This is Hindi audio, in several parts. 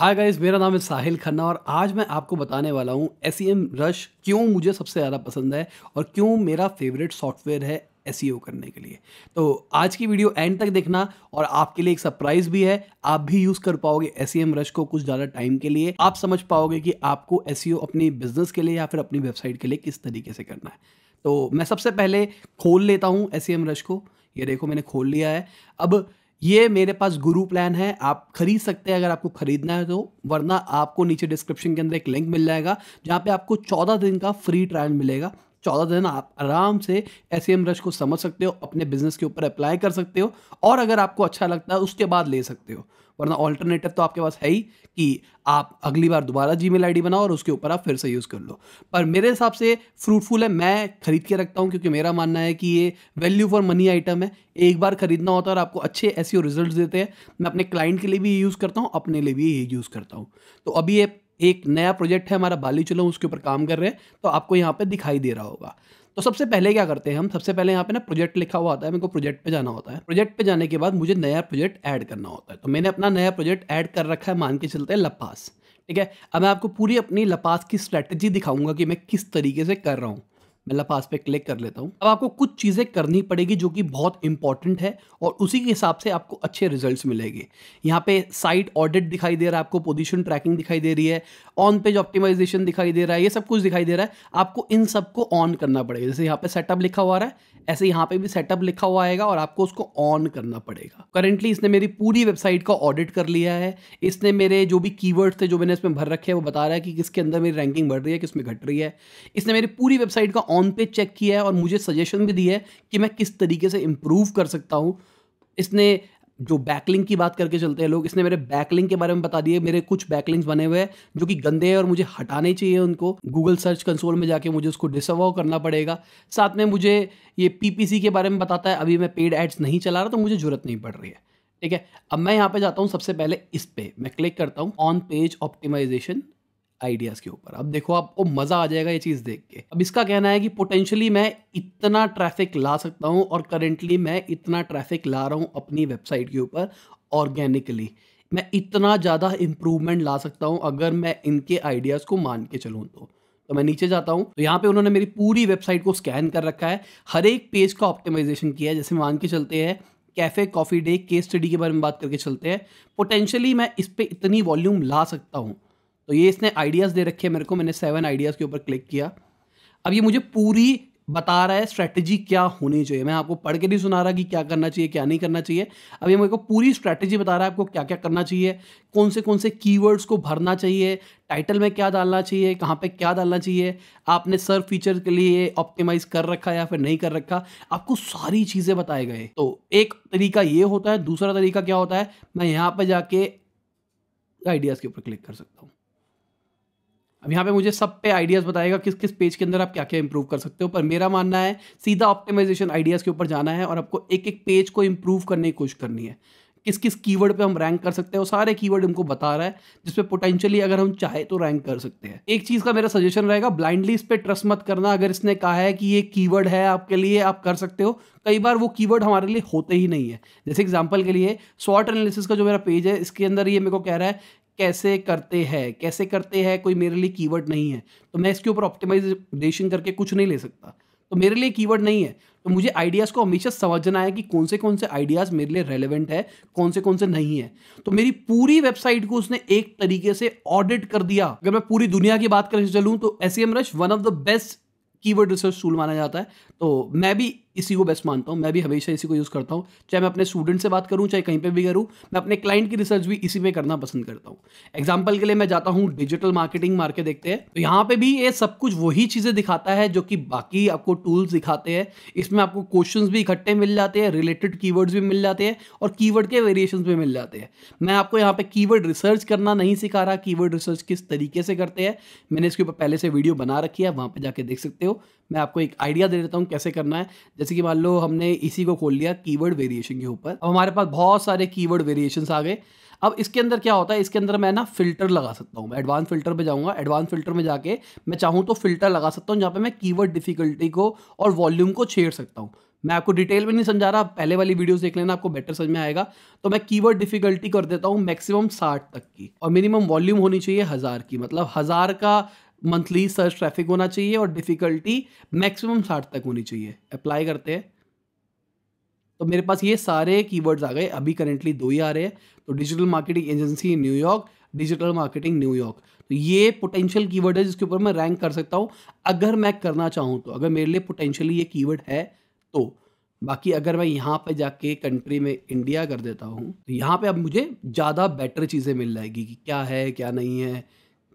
हाय गाइस मेरा नाम है साहिल खन्ना और आज मैं आपको बताने वाला हूँ एस रश e क्यों मुझे सबसे ज़्यादा पसंद है और क्यों मेरा फेवरेट सॉफ्टवेयर है एस e करने के लिए तो आज की वीडियो एंड तक देखना और आपके लिए एक सरप्राइज भी है आप भी यूज़ कर पाओगे एस रश e को कुछ ज़्यादा टाइम के लिए आप समझ पाओगे कि आपको एस अपनी बिजनेस के लिए या फिर अपनी वेबसाइट के लिए किस तरीके से करना है तो मैं सबसे पहले खोल लेता हूँ एस रश को ये देखो मैंने खोल लिया है अब ये मेरे पास गुरु प्लान है आप खरीद सकते हैं अगर आपको खरीदना है तो वरना आपको नीचे डिस्क्रिप्शन के अंदर एक लिंक मिल जाएगा जहाँ पे आपको चौदह दिन का फ्री ट्रायल मिलेगा चौदह दिन आप आराम से एस एम रश को समझ सकते हो अपने बिजनेस के ऊपर अप्लाई कर सकते हो और अगर आपको अच्छा लगता है उसके बाद ले सकते हो वरना ऑल्टरनेटिव तो आपके पास है ही कि आप अगली बार दोबारा जी मेल बनाओ और उसके ऊपर आप फिर से यूज़ कर लो पर मेरे हिसाब से फ्रूटफुल है मैं खरीद के रखता हूँ क्योंकि मेरा मानना है कि ये वैल्यू फॉर मनी आइटम है एक बार खरीदना होता है और आपको अच्छे ऐसे रिजल्ट देते हैं मैं अपने क्लाइंट के लिए भी यूज़ करता हूँ अपने लिए भी ये यूज़ करता हूँ तो अभी ये एक नया प्रोजेक्ट है हमारा बाली चलो उसके ऊपर काम कर रहे हैं तो आपको यहाँ पर दिखाई दे रहा होगा तो सबसे पहले क्या करते हैं हम सबसे पहले यहाँ पे ना प्रोजेक्ट लिखा हुआ आता है मेरे को प्रोजेक्ट पे जाना होता है प्रोजेक्ट पे जाने के बाद मुझे नया प्रोजेक्ट ऐड करना होता है तो मैंने अपना नया प्रोजेक्ट ऐड कर रखा है मान के चलते हैं लपास ठीक है अब मैं आपको पूरी अपनी लपास की स्ट्रैटेजी दिखाऊंगा कि मैं किस तरीके से कर रहा हूँ मैं लफाज पे क्लिक कर लेता हूँ अब आपको कुछ चीज़ें करनी पड़ेगी जो कि बहुत इंपॉर्टेंट है और उसी के हिसाब से आपको अच्छे रिजल्ट्स मिलेंगे यहाँ पे साइट ऑडिट दिखाई दे रहा है आपको पोजीशन ट्रैकिंग दिखाई दे रही है ऑन पेज ऑप्टिमाइजेशन दिखाई दे रहा है ये सब कुछ दिखाई दे रहा है आपको इन सब को ऑन करना पड़ेगा जैसे यहाँ पे सेटअप लिखा हुआ रहा है ऐसे यहाँ पे भी सेटअप लिखा हुआ आएगा और आपको उसको ऑन करना पड़ेगा करेंटली इसने मेरी पूरी वेबसाइट का ऑडिट कर लिया है इसने मेरे जो भी कीवर्ड्स थे जो मैंने इसमें भर रखे हैं वो बता रहा है कि किसके अंदर मेरी रैंकिंग बढ़ रही है किसमें घट रही है इसने मेरी पूरी वेबसाइट का ऑन पे चेक किया है और मुझे सजेशन भी दी है कि मैं किस तरीके से इम्प्रूव कर सकता हूँ इसने जो बैकलिंग की बात करके चलते हैं लोग इसने मेरे बैकलिंग के बारे में बता दिए मेरे कुछ बैकलिंग्स बने हुए हैं जो कि गंदे हैं और मुझे हटाने चाहिए उनको गूगल सर्च कंसोल में जाके मुझे उसको डिसअवाव करना पड़ेगा साथ में मुझे ये पीपीसी के बारे में बताता है अभी मैं पेड एड्स नहीं चला रहा तो मुझे ज़रूरत नहीं पड़ रही है ठीक है अब मैं यहाँ पे जाता हूँ सबसे पहले इस पर मैं क्लिक करता हूँ ऑन पेज ऑप्टिमाइजेशन आइडियाज़ के ऊपर अब देखो आपको मज़ा आ जाएगा ये चीज़ देख के अब इसका कहना है कि पोटेंशियली मैं इतना ट्रैफिक ला सकता हूँ और करेंटली मैं इतना ट्रैफिक ला रहा हूँ अपनी वेबसाइट के ऊपर ऑर्गेनिकली मैं इतना ज़्यादा इम्प्रूवमेंट ला सकता हूँ अगर मैं इनके आइडियाज़ को मान के चलूँ तो तो मैं नीचे जाता हूँ तो यहाँ पे उन्होंने मेरी पूरी वेबसाइट को स्कैन कर रखा है हर एक पेज का ऑप्टिमाइजेशन किया है जैसे मान के चलते हैं Cafe Coffee Day case study के बारे में बात करके चलते हैं पोटेंशियली मैं इस पर इतनी वॉल्यूम ला सकता हूँ तो ये इसने आइडियाज़ दे रखे हैं मेरे को मैंने सेवन आइडियाज़ के ऊपर क्लिक किया अब ये मुझे पूरी बता रहा है स्ट्रैटेजी क्या होनी चाहिए मैं आपको पढ़ के नहीं सुना रहा कि क्या करना चाहिए क्या नहीं करना चाहिए अब ये मेरे को पूरी स्ट्रैटेजी बता रहा है आपको क्या क्या करना चाहिए कौन से कौन से कीवर्ड्स को भरना चाहिए टाइटल में क्या डालना चाहिए कहाँ पे क्या डालना चाहिए आपने सर्व फीचर के लिए ऑप्टिमाइज कर रखा या फिर नहीं कर रखा आपको सारी चीज़ें बताए गए तो एक तरीका ये होता है दूसरा तरीका क्या होता है मैं यहाँ पर जाके आइडियाज़ के ऊपर क्लिक कर सकता हूँ अब यहाँ पे मुझे सब पे आइडियाज़ बताएगा किस किस पेज के अंदर आप क्या क्या इंप्रूव कर सकते हो पर मेरा मानना है सीधा ऑप्टिमाइजेशन आइडियाज़ के ऊपर जाना है और आपको एक एक पेज को इम्प्रूव करने की कोशिश करनी है किस किस कीवर्ड पे हम रैंक कर सकते हैं वो सारे कीवर्ड हमको बता रहा है जिसपे पोटेंशियली अगर हम चाहे तो रैंक कर सकते हैं एक चीज़ का मेरा सजेशन रहेगा ब्लाइंडली इस पर ट्रस्ट मत करना अगर इसने कहा है कि ये कीवर्ड है आपके लिए आप कर सकते हो कई बार वो कीवर्ड हमारे लिए होते ही नहीं है जैसे एग्जाम्पल के लिए शॉर्ट एनालिसिस का जो मेरा पेज है इसके अंदर ये मेरे को कह रहा है कैसे करते हैं कैसे करते हैं कोई मेरे लिए कीवर्ड नहीं है तो मैं इसके ऊपर ऑप्टिमाइजेशन करके कुछ नहीं ले सकता तो मेरे लिए कीवर्ड नहीं है तो मुझे आइडियाज़ को हमेशा समझना है कि कौन से कौन से आइडियाज़ मेरे लिए रेलिवेंट है कौन से कौन से नहीं है तो मेरी पूरी वेबसाइट को उसने एक तरीके से ऑडिट कर दिया अगर मैं पूरी दुनिया की बात करने चलूँ तो Semrush one of the best keyword research tool माना जाता है तो मैं भी इसी को बेस्ट मानता हूँ मैं भी हमेशा इसी को यूज़ करता हूँ चाहे मैं अपने स्टूडेंट से बात करूँ चाहे कहीं पे भी करूँ मैं अपने क्लाइंट की रिसर्च भी इसी पे करना पसंद करता हूँ एग्जाम्पल के लिए मैं जाता हूँ डिजिटल मार्केटिंग मार के देखते हैं तो यहाँ पे भी ये सब कुछ वही चीज़ें दिखाता है जो कि बाकी आपको टूल्स दिखाते हैं इसमें आपको क्वेश्चन भी इकट्ठे मिल जाते हैं रिलेटेड की भी मिल जाते हैं और कीवर्ड के वेरिएशन भी मिल जाते हैं मैं आपको यहाँ पे की रिसर्च करना नहीं सिखा रहा की रिसर्च किस तरीके से करते हैं मैंने इसके ऊपर पहले से वीडियो बना रखी है वहाँ पर जाके देख सकते हो मैं आपको एक आइडिया दे देता हूँ कैसे करना है जैसे कि मान लो हमने इसी को खोल लिया कीवर्ड वेरिएशन के ऊपर अब हमारे पास बहुत सारे कीवर्ड वेरिएशंस आ गए अब इसके अंदर क्या होता है इसके अंदर मैं ना फिल्टर लगा सकता हूँ मैं एडवांस फिल्टर में जाऊँगा एडवांस फिल्टर में जाके मैं चाहूँ तो फिल्टर लगा सकता हूँ जहाँ पे मैं कीवर्ड डिफिकल्टी को और वॉल्यूम को छेड़ सकता हूँ मैं आपको डिटेल में नहीं समझा रहा पहले वाली वीडियोस देख लेना आपको बेटर समझ में आएगा तो मैं कीवर्ड डिफिकल्टी कर देता हूँ मैक्सिमम साठ तक की और मिनिमम वॉल्यूम होनी चाहिए हज़ार की मतलब हज़ार का मंथली सर्च ट्रैफिक होना चाहिए और डिफ़िकल्टी मैक्सिमम साठ तक होनी चाहिए अप्लाई करते हैं तो मेरे पास ये सारे कीवर्ड्स आ गए अभी करेंटली दो ही आ रहे हैं तो digital marketing agency New York digital marketing New York तो ये पोटेंशियल कीवर्ड है जिसके ऊपर मैं रैंक कर सकता हूँ अगर मैं करना चाहूँ तो अगर मेरे लिए पोटेंशियली ये कीवर्ड है तो बाकी अगर मैं यहाँ पर जाके कंट्री में इंडिया कर देता हूँ तो यहाँ पर अब मुझे ज़्यादा बेटर चीज़ें मिल जाएगी कि क्या है क्या नहीं है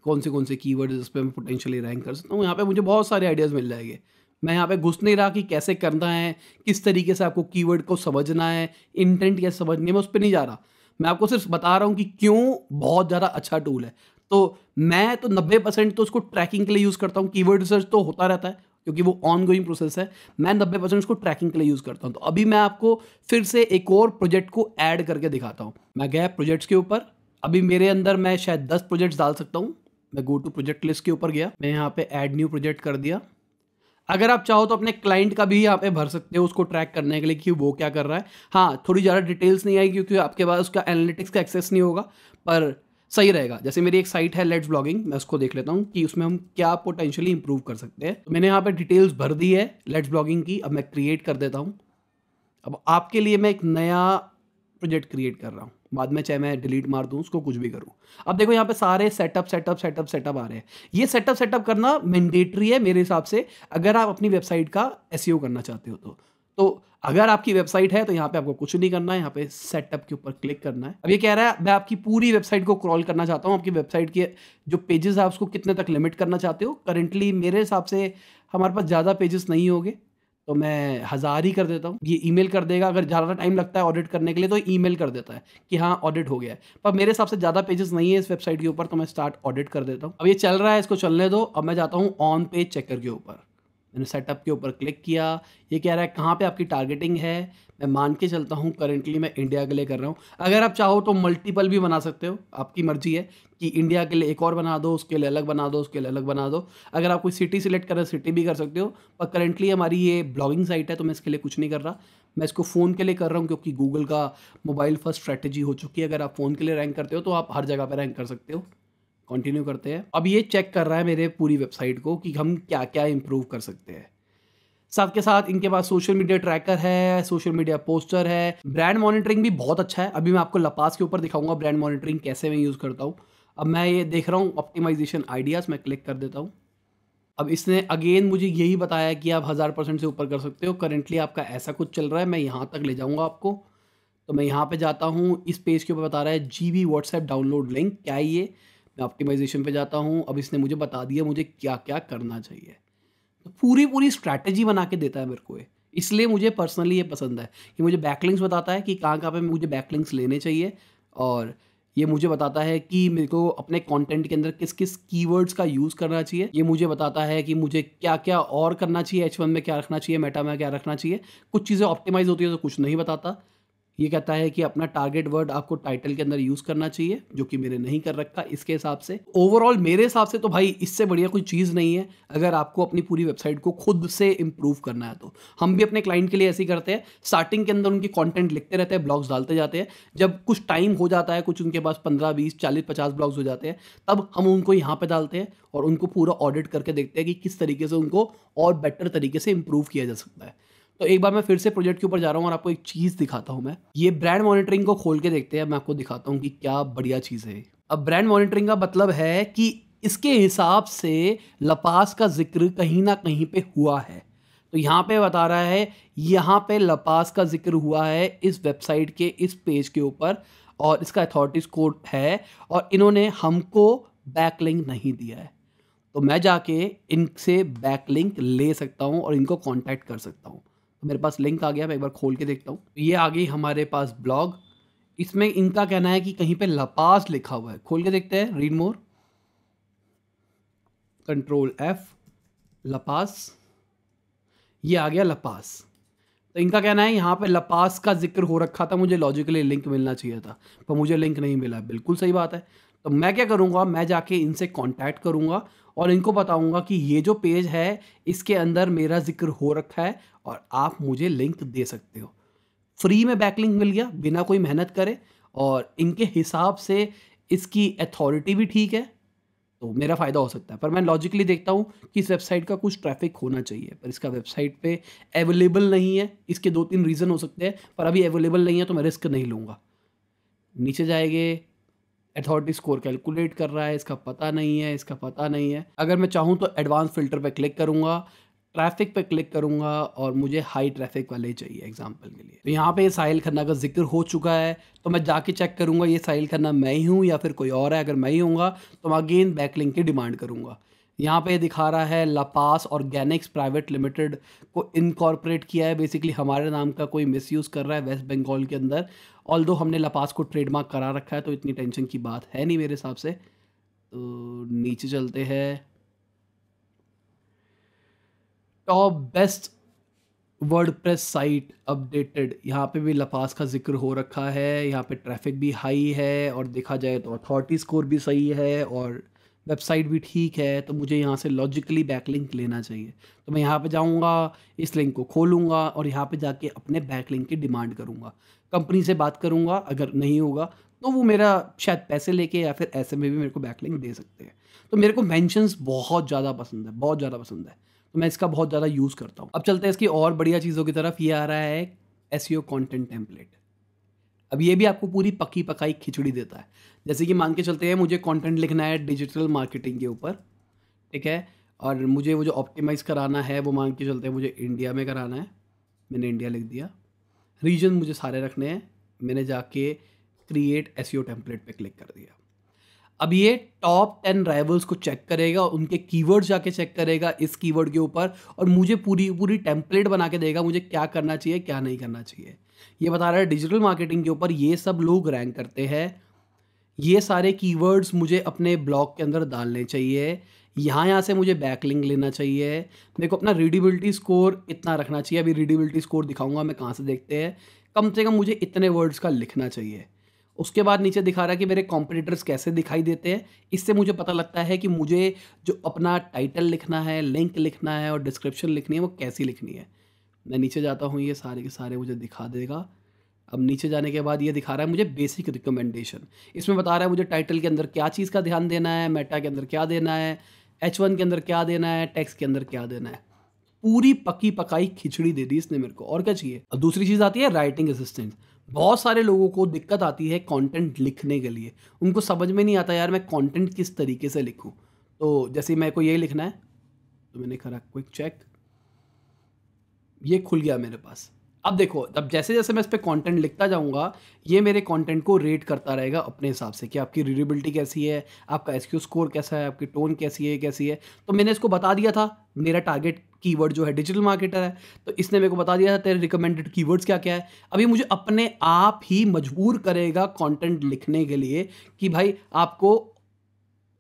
कौन से कौन से कीवर्ड जिस पर मैं पोटेंशियली रैंक कर सकता हूँ यहाँ पे मुझे बहुत सारे आइडियाज़ मिल जाएंगे मैं यहाँ पे घुस नहीं रहा कि कैसे करना है किस तरीके से आपको कीवर्ड को समझना है इंटेंट कैसे समझनी है मैं उस पर नहीं जा रहा मैं आपको सिर्फ बता रहा हूँ कि क्यों बहुत ज़्यादा अच्छा टूल है तो मैं तो नब्बे परसेंट तो उसको ट्रैकिंग के लिए यूज़ करता हूँ कीवर्ड रिसर्च तो होता रहता है क्योंकि वो ऑन गोइंग प्रोसेस है मैं नब्बे परसेंट उसको ट्रैकिंग के लिए यूज़ करता हूँ तो अभी मैं आपको फिर से एक और प्रोजेक्ट को ऐड करके दिखाता हूँ मैं गया प्रोजेक्ट्स के ऊपर अभी मेरे अंदर मैं शायद दस प्रोजेक्ट्स डाल सकता हूँ मैं गो टू प्रोजेक्ट लिस्ट के ऊपर गया मैं यहाँ पे ऐड न्यू प्रोजेक्ट कर दिया अगर आप चाहो तो अपने क्लाइंट का भी यहाँ पे भर सकते हो उसको ट्रैक करने के लिए कि वो क्या कर रहा है हाँ थोड़ी ज़्यादा डिटेल्स नहीं आएगी क्योंकि आपके पास उसका एनालिटिक्स का एक्सेस नहीं होगा पर सही रहेगा जैसे मेरी एक साइट है लेट्स ब्लॉगिंग मैं उसको देख लेता हूँ कि उसमें हम क्या पोटेंशियली इंप्रूव कर सकते हैं तो मैंने यहाँ पर डिटेल्स भर दी है लेट्स ब्लॉगिंग की अब मैं क्रिएट कर देता हूँ अब आपके लिए मैं एक नया प्रोजेक्ट क्रिएट कर रहा हूँ बाद में चाहे मैं डिलीट मार दूँ उसको कुछ भी करूँ अब देखो यहाँ पे सारे सेटअप सेटअप सेटअप सेटअप आ रहे हैं ये सेटअप सेटअप करना मैंडेटरी है मेरे हिसाब से अगर आप अपनी वेबसाइट का एस e करना चाहते हो तो तो अगर आपकी वेबसाइट है तो यहाँ पे आपको कुछ नहीं करना है यहाँ पे सेटअप के ऊपर क्लिक करना है अब ये कह रहा है मैं आपकी पूरी वेबसाइट को क्रॉल करना चाहता हूँ आपकी वेबसाइट के जो पेजेस है उसको कितने तक लिमिट करना चाहते हो करेंटली मेरे हिसाब से हमारे पास ज़्यादा पेजेस नहीं होंगे तो मैं हज़ार ही कर देता हूँ ये ईमेल कर देगा अगर ज़्यादा टाइम लगता है ऑडिट करने के लिए तो ईमेल कर देता है कि हाँ ऑडिट हो गया है पर मेरे हिसाब से ज़्यादा पेजेस नहीं है इस वेबसाइट के ऊपर तो मैं स्टार्ट ऑडिट कर देता हूँ अब ये चल रहा है इसको चलने दो अब मैं जाता हूँ ऑन पेज चेकर के ऊपर मैंने सेटअप के ऊपर क्लिक किया ये कह रहा है कहाँ पे आपकी टारगेटिंग है मैं मान के चलता हूँ करेंटली मैं इंडिया के लिए कर रहा हूँ अगर आप चाहो तो मल्टीपल भी बना सकते हो आपकी मर्जी है कि इंडिया के लिए एक और बना दो उसके लिए अलग बना दो उसके लिए अलग बना दो अगर आप कोई सिटी सिलेक्ट कर रहे हो सिटी भी कर सकते हो पर करेंटली हमारी ये ब्लॉगिंग साइट है तो मैं इसके लिए कुछ नहीं कर रहा मैं इसको फ़ोन के लिए कर रहा हूँ क्योंकि गूगल का मोबाइल फर्स्ट स्ट्रैटेजी हो चुकी है अगर आप फ़ोन के लिए रैंक करते हो तो आप हर जगह पर रैंक कर सकते हो कंटिन्यू करते हैं अब ये चेक कर रहा है मेरे पूरी वेबसाइट को कि हम क्या क्या इम्प्रूव कर सकते हैं साथ के साथ इनके पास सोशल मीडिया ट्रैकर है सोशल मीडिया पोस्टर है ब्रांड मॉनिटरिंग भी बहुत अच्छा है अभी मैं आपको लपास के ऊपर दिखाऊंगा ब्रांड मॉनिटरिंग कैसे मैं यूज़ करता हूँ अब मैं ये देख रहा हूँ ऑप्टिमाइजेशन आइडियाज़ मैं क्लिक कर देता हूँ अब इसने अगेन मुझे यही बताया कि आप हज़ार परसेंट से ऊपर कर सकते हो करेंटली आपका ऐसा कुछ चल रहा है मैं यहाँ तक ले जाऊँगा आपको तो मैं यहाँ पर जाता हूँ इस पेज के ऊपर बता रहा है G B WhatsApp download link क्या ये मैं ऑप्टिमाइजेशन पे जाता हूँ अब इसने मुझे बता दिया मुझे क्या क्या करना चाहिए तो पूरी पूरी स्ट्रैटेजी बना के देता है मेरे को ये इसलिए मुझे पर्सनली ये पसंद है कि मुझे बैकलिंग्स बताता है कि कहाँ कहाँ पर मुझे बैकलिंग्स लेने चाहिए और ये मुझे बताता है कि मेरे को अपने कंटेंट के अंदर किस किस कीवर्ड्स का यूज़ करना चाहिए ये मुझे बताता है कि मुझे क्या क्या और करना चाहिए एच में क्या रखना चाहिए मेटा में क्या रखना चाहिए कुछ चीज़ें ऑप्टिमाइज होती है तो कुछ नहीं बताता ये कहता है कि अपना टारगेट वर्ड आपको टाइटल के अंदर यूज करना चाहिए जो कि मैंने नहीं कर रखा इसके हिसाब से ओवरऑल मेरे हिसाब से तो भाई इससे बढ़िया कोई चीज़ नहीं है अगर आपको अपनी पूरी वेबसाइट को खुद से इंप्रूव करना है तो हम भी अपने क्लाइंट के लिए ऐसे ही करते हैं स्टार्टिंग के अंदर उनकी कॉन्टेंट लिखते रहते हैं ब्लॉग्स डालते जाते हैं जब कुछ टाइम हो जाता है कुछ उनके पास पंद्रह बीस चालीस पचास ब्लॉग्स हो जाते हैं तब हम उनको यहाँ पर डालते हैं और उनको पूरा ऑडिट करके देखते हैं कि किस तरीके से उनको और बेटर तरीके से इंप्रूव किया जा सकता है तो एक बार मैं फिर से प्रोजेक्ट के ऊपर जा रहा हूँ और आपको एक चीज़ दिखाता हूँ मैं ये ब्रांड मॉनिटरिंग को खोल के देखते हैं मैं आपको दिखाता हूँ कि क्या बढ़िया चीज़ है अब ब्रांड मॉनिटरिंग का मतलब है कि इसके हिसाब से लपास का जिक्र कहीं ना कहीं पे हुआ है तो यहाँ पे बता रहा है यहाँ पे लपास का जिक्र हुआ है इस वेबसाइट के इस पेज के ऊपर और इसका अथॉरिटीज कोड है और इन्होंने हमको बैकलिंक नहीं दिया है तो मैं जाके इनसे बैकलिंक ले सकता हूँ और इनको कांटेक्ट कर सकता हूँ तो मेरे पास लिंक आ गया मैं एक बार खोल के देखता हूँ तो ये आ गई हमारे पास ब्लॉग इसमें इनका कहना है कि कहीं पे लपास लिखा हुआ है खोल के देखते हैं रीड मोर कंट्रोल एफ लपास ये आ गया लपास तो इनका कहना है यहाँ पे लपास का जिक्र हो रखा था मुझे लॉजिकली लिंक मिलना चाहिए था पर मुझे लिंक नहीं मिला बिल्कुल सही बात है तो मैं क्या करूँगा मैं जाके इनसे कॉन्टैक्ट करूँगा और इनको बताऊंगा कि ये जो पेज है इसके अंदर मेरा जिक्र हो रखा है और आप मुझे लिंक दे सकते हो फ्री में बैकलिंक मिल गया बिना कोई मेहनत करे और इनके हिसाब से इसकी अथॉरिटी भी ठीक है तो मेरा फ़ायदा हो सकता है पर मैं लॉजिकली देखता हूँ कि इस वेबसाइट का कुछ ट्रैफिक होना चाहिए पर इसका वेबसाइट पे अवेलेबल नहीं है इसके दो तीन रीज़न हो सकते हैं पर अभी अवेलेबल नहीं है तो मैं रिस्क नहीं लूँगा नीचे जाएंगे अथॉरिटी स्कोर कैलकुलेट कर रहा है इसका पता नहीं है इसका पता नहीं है अगर मैं चाहूँ तो एडवांस फिल्टर पर क्लिक करूँगा ट्रैफिक पे क्लिक करूँगा और मुझे हाई ट्रैफिक वाले चाहिए एग्जाम्पल के लिए तो यहाँ पे साहिल खन्ना का जिक्र हो चुका है तो मैं जाके चेक करूँगा ये साहिल खन्ना मैं ही हूँ या फिर कोई और है अगर मैं ही हूँ तो मैं अगेन बैकलिंक की डिमांड करूँगा यहाँ पे दिखा रहा है और ऑर्गेनिक्स प्राइवेट लिमिटेड को इनकॉर्पोरेट किया है बेसिकली हमारे नाम का कोई मिसयूज़ कर रहा है वेस्ट बंगाल के अंदर ऑल दो हमने लपास को ट्रेडमार्क करा रखा है तो इतनी टेंशन की बात है नहीं मेरे हिसाब से तो नीचे चलते हैं top best WordPress site updated यहाँ पे भी लपास का जिक्र हो रखा है यहाँ पे ट्रैफिक भी हाई है और देखा जाए तो अथॉरिटी स्कोर भी सही है और वेबसाइट भी ठीक है तो मुझे यहाँ से लॉजिकली बैकलिंक लेना चाहिए तो मैं यहाँ पे जाऊँगा इस लिंक को खोलूँगा और यहाँ पे जाके अपने बैकलिंक की डिमांड करूँगा कंपनी से बात करूँगा अगर नहीं होगा तो वो मेरा शायद पैसे लेके या फिर ऐसे में भी मेरे को बैकलिंक दे सकते हैं तो मेरे को मैंशंस बहुत ज़्यादा पसंद है बहुत ज़्यादा पसंद है तो मैं इसका बहुत ज़्यादा यूज़ करता हूँ अब चलते हैं इसकी और बढ़िया चीज़ों की तरफ ये आ रहा है S E O content template अब ये भी आपको पूरी पकी पकाई खिचड़ी देता है जैसे कि मान के चलते हैं मुझे कंटेंट लिखना है डिजिटल मार्केटिंग के ऊपर ठीक है और मुझे वो जो ऑप्टिमाइज़ कराना है वो मान के चलते हैं मुझे इंडिया में कराना है मैंने इंडिया लिख दिया रीजन मुझे सारे रखने हैं मैंने जाके क्रिएट एस टेम्पलेट पे क्लिक कर दिया अब ये टॉप टेन राइवल्स को चेक करेगा उनके कीवर्ड जाके चेक करेगा इस कीवर्ड के ऊपर और मुझे पूरी पूरी टेम्पलेट बना के देगा मुझे क्या करना चाहिए क्या नहीं करना चाहिए ये बता रहा है डिजिटल मार्केटिंग के ऊपर ये सब लोग रैंक करते हैं ये सारे कीवर्ड्स मुझे अपने ब्लॉग के अंदर डालने चाहिए यहाँ यहाँ से मुझे बैकलिंग लेना चाहिए देखो अपना रीडिबिलिटी स्कोर इतना रखना चाहिए अभी रीडिबिलिटी स्कोर दिखाऊंगा मैं कहाँ से देखते हैं कम से कम मुझे इतने वर्ड्स का लिखना चाहिए उसके बाद नीचे दिखा रहा है कि मेरे कॉम्पिटिटर्स कैसे दिखाई देते हैं इससे मुझे पता लगता है कि मुझे जो अपना टाइटल लिखना है लिंक लिखना है और डिस्क्रिप्शन लिखनी है वो कैसी लिखनी है मैं नीचे जाता हूँ ये सारे के सारे मुझे दिखा देगा अब नीचे जाने के बाद ये दिखा रहा है मुझे बेसिक रिकमेंडेशन इसमें बता रहा है मुझे टाइटल के अंदर क्या चीज़ का ध्यान देना है मेटा के अंदर क्या देना है एच वन के अंदर क्या देना है टैक्स के अंदर क्या देना है पूरी पकी पकाई खिचड़ी दे दी इसने मेरे को और क्या चाहिए अब दूसरी चीज़ आती है राइटिंग असिस्टेंट बहुत सारे लोगों को दिक्कत आती है कंटेंट लिखने के लिए उनको समझ में नहीं आता यार मैं कंटेंट किस तरीके से लिखूं तो जैसे मेरे को यही लिखना है तो मैंने करा क्विक चेक ये खुल गया मेरे पास अब देखो अब जैसे जैसे मैं इस पर कॉन्टेंट लिखता जाऊँगा ये मेरे कॉन्टेंट को रेट करता रहेगा अपने हिसाब से कि आपकी रीडेबिलिटी कैसी है आपका एस स्कोर कैसा है आपकी टोन कैसी है कैसी है तो मैंने इसको बता दिया था मेरा टारगेट कीवर्ड जो है डिजिटल मार्केटर है तो इसने मेरे को बता दिया था तेरे रिकमेंडेड कीवर्ड्स क्या क्या है अभी मुझे अपने आप ही मजबूर करेगा कंटेंट लिखने के लिए कि भाई आपको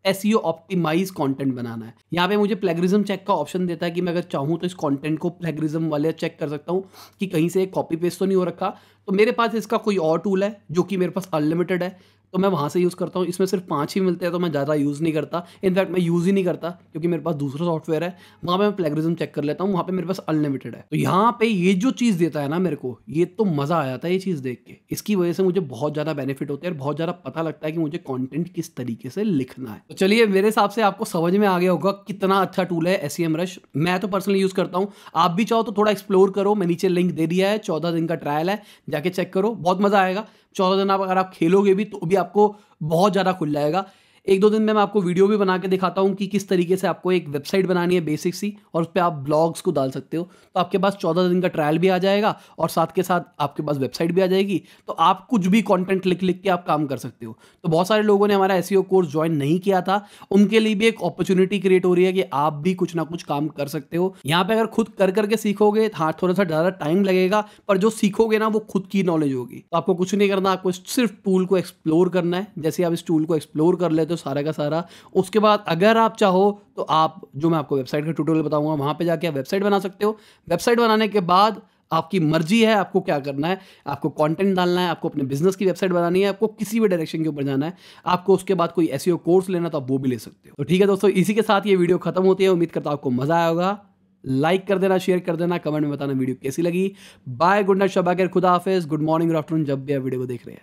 एस ऑप्टिमाइज कंटेंट बनाना है यहाँ पे मुझे प्लेगरिज्म चेक का ऑप्शन देता है कि मैं अगर चाहूँ तो इस कंटेंट को प्लेगरिज्म वाले चेक कर सकता हूँ कि कहीं से कॉपी पेस्ट तो नहीं हो रखा तो मेरे पास इसका कोई और टूल है जो कि मेरे पास अनलिमिटेड है तो मैं वहाँ से यूज़ करता हूँ इसमें सिर्फ पाँच ही मिलते हैं तो मैं ज़्यादा यूज़ नहीं करता इनफैक्ट मैं यूज़ ही नहीं करता क्योंकि मेरे पास दूसरा सॉफ्टवेयर है वहाँ पे मैं प्लेगरिज्म चेक कर लेता हूँ वहाँ पे मेरे पास अनलिमिटेड है तो यहाँ पे ये जो चीज़ देता है ना मेरे को ये तो मज़ा आ जाता है ये चीज़ देख के इसकी वजह से मुझे बहुत ज़्यादा बेनिफिट होता है और बहुत ज़्यादा पता लगता है कि मुझे कॉन्टेंट किस तरीके से लिखना है तो चलिए मेरे हिसाब से आपको समझ में आ गया होगा कितना अच्छा टूल है एस रश e मैं तो पर्सनली यूज़ करता हूँ आप भी चाहो तो थोड़ा एक्सप्लोर करो मैं नीचे लिंक दे दिया है चौदह दिन का ट्रायल है जाके चेक करो बहुत मज़ा आएगा चौदह दिन आप अगर आप खेलोगे भी तो भी आपको बहुत ज़्यादा खुल जाएगा एक दो दिन में मैं आपको वीडियो भी बना के दिखाता हूँ कि किस तरीके से आपको एक वेबसाइट बनानी है बेसिक सी और उस पर आप ब्लॉग्स को डाल सकते हो तो आपके पास चौदह दिन का ट्रायल भी आ जाएगा और साथ के साथ आपके पास वेबसाइट भी आ जाएगी तो आप कुछ भी कॉन्टेंट लिख लिख के आप काम कर सकते हो तो बहुत सारे लोगों ने हमारा एस कोर्स ज्वाइन नहीं किया था उनके लिए भी एक अपॉर्चुनिटी क्रिएट हो रही है कि आप भी कुछ ना कुछ काम कर सकते हो यहाँ पे अगर खुद कर करके सीखोगे तो हाँ थोड़ा सा ज़्यादा टाइम लगेगा पर जो सीखोगे ना वो खुद की नॉलेज होगी तो आपको कुछ नहीं करना आपको सिर्फ टूल को एक्सप्लोर करना है जैसे आप इस टूल को एक्सप्लोर कर लेते हो सारा का सारा उसके बाद अगर आप चाहो तो आप जो मैं आपको वेबसाइट का ट्यूटोरियल बताऊंगा वहां पे जाके आप वेबसाइट बना सकते हो वेबसाइट बनाने के बाद आपकी मर्जी है आपको क्या करना है आपको कंटेंट डालना है आपको अपने बिजनेस की वेबसाइट बनानी है आपको किसी भी डायरेक्शन के ऊपर जाना है आपको उसके बाद कोई ऐसी कोर्स e लेना तो आप वो भी ले सकते हो तो ठीक है दोस्तों इसी के साथ ये वीडियो खत्म होती है उम्मीद करता हूँ आपको मजा आया होगा लाइक कर देना शेयर कर देना कमेंट में बताना वीडियो कैसी लगी बाय गुड नाइट शबाकर खुदा हाफिज गुड मॉर्निंग गुड आफ्टरनून जब भी आप वीडियो को देख रहे हैं